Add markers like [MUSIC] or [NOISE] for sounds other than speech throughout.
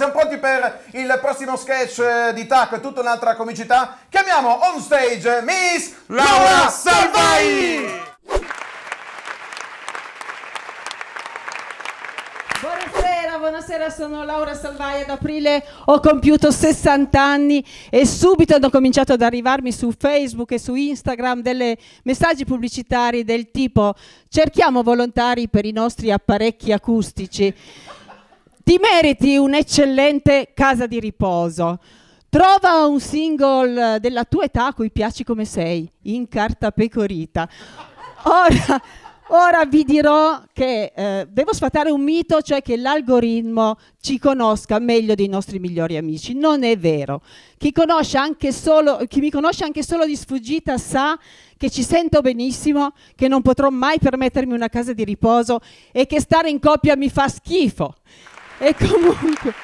Siamo pronti per il prossimo sketch eh, di Taco e tutta un'altra comicità? Chiamiamo on stage Miss Laura Salvai! Buonasera, buonasera, sono Laura Salvai, ad aprile ho compiuto 60 anni e subito hanno cominciato ad arrivarmi su Facebook e su Instagram delle messaggi pubblicitari del tipo cerchiamo volontari per i nostri apparecchi acustici ti meriti un'eccellente casa di riposo. Trova un single della tua età a cui piaci come sei, in carta pecorita. Ora, ora vi dirò che eh, devo sfatare un mito, cioè che l'algoritmo ci conosca meglio dei nostri migliori amici. Non è vero. Chi, solo, chi mi conosce anche solo di sfuggita sa che ci sento benissimo, che non potrò mai permettermi una casa di riposo e che stare in coppia mi fa schifo. E comunque,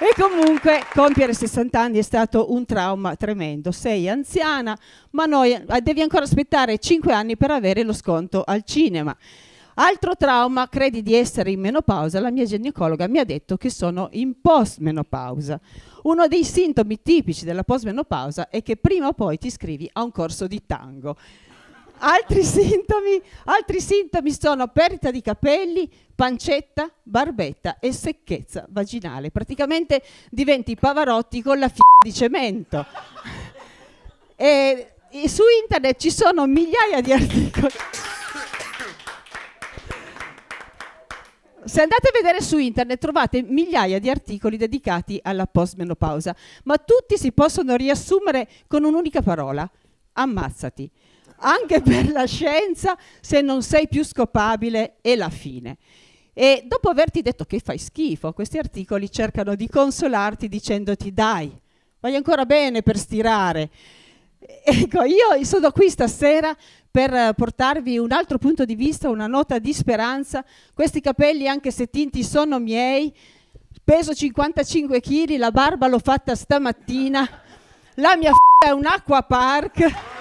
e comunque compiere 60 anni è stato un trauma tremendo. Sei anziana, ma noi, eh, devi ancora aspettare 5 anni per avere lo sconto al cinema. Altro trauma, credi di essere in menopausa? La mia ginecologa mi ha detto che sono in postmenopausa. Uno dei sintomi tipici della postmenopausa è che prima o poi ti iscrivi a un corso di tango. Altri [LAUGHS] sintomi, altri sintomi sono perdita di capelli, pancetta, barbetta e secchezza vaginale. Praticamente diventi Pavarotti con la f*** di cemento. [LAUGHS] e, e su internet ci sono migliaia di articoli. se andate a vedere su internet trovate migliaia di articoli dedicati alla postmenopausa, ma tutti si possono riassumere con un'unica parola, ammazzati anche per la scienza, se non sei più scopabile è la fine. E dopo averti detto che fai schifo, questi articoli cercano di consolarti dicendoti dai, voglio ancora bene per stirare. [LAUGHS] Ecco, io sono qui stasera per portarvi un altro punto di vista, una nota di speranza. Questi capelli, anche se tinti, sono miei. Peso 55 kg, la barba l'ho fatta stamattina. La mia f***a [LAUGHS] è un acqua park.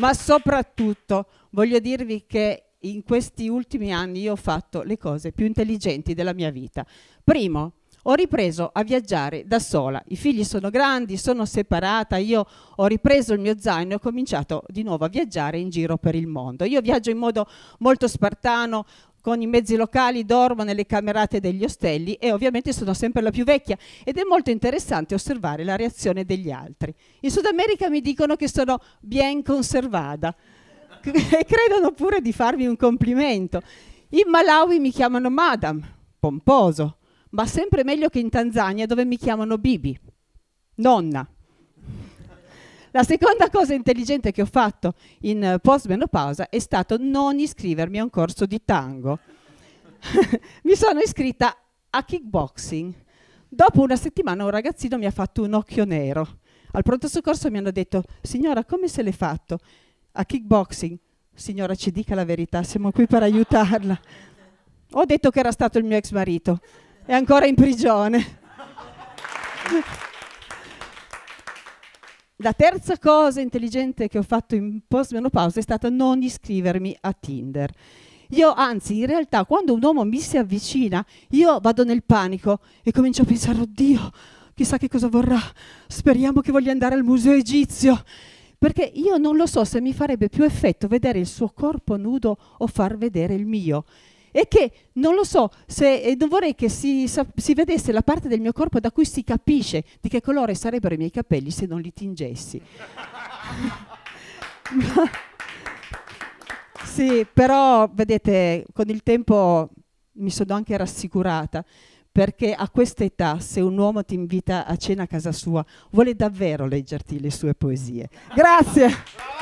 ma soprattutto voglio dirvi che in questi ultimi anni io ho fatto le cose più intelligenti della mia vita. Primo, ho ripreso a viaggiare da sola. I figli sono grandi, sono separata, io ho ripreso il mio zaino e ho cominciato di nuovo a viaggiare in giro per il mondo. Io viaggio in modo molto spartano, con i mezzi locali, dormo nelle camerate degli ostelli e ovviamente sono sempre la più vecchia ed è molto interessante osservare la reazione degli altri. In Sud America mi dicono che sono ben conservata [LAUGHS] e credono pure di farmi un complimento. In Malawi mi chiamano Madam, pomposo, ma sempre meglio che in Tanzania dove mi chiamano Bibi, nonna. La seconda cosa intelligente che ho fatto in eh, postmenopausa è stato non iscrivermi a un corso di tango. [LAUGHS] mi sono iscritta a kickboxing. Dopo una settimana un ragazzino mi ha fatto un occhio nero. Al pronto soccorso mi hanno detto, signora, come se l'è fatto? A kickboxing. Signora, ci dica la verità, siamo qui per aiutarla. Ho detto che era stato il mio ex marito. È ancora in prigione. [LAUGHS] La terza cosa intelligente che ho fatto in post menopausa è stata non iscrivermi a Tinder. Io anzi, in realtà, quando un uomo mi si avvicina, io vado nel panico e comincio a pensare, oddio, chissà che cosa vorrà, speriamo che voglia andare al museo egizio. Perché io non lo so se mi farebbe più effetto vedere il suo corpo nudo o far vedere il mio e che non lo so, se, eh, non vorrei che si, sa, si, vedesse la parte del mio corpo da cui si capisce di che colore sarebbero i miei capelli se non li tingessi. [LAUGHS] sì, però vedete, con il tempo mi sono anche rassicurata perché a questa età se un uomo ti invita a cena a casa sua vuole davvero leggerti le sue poesie. Grazie.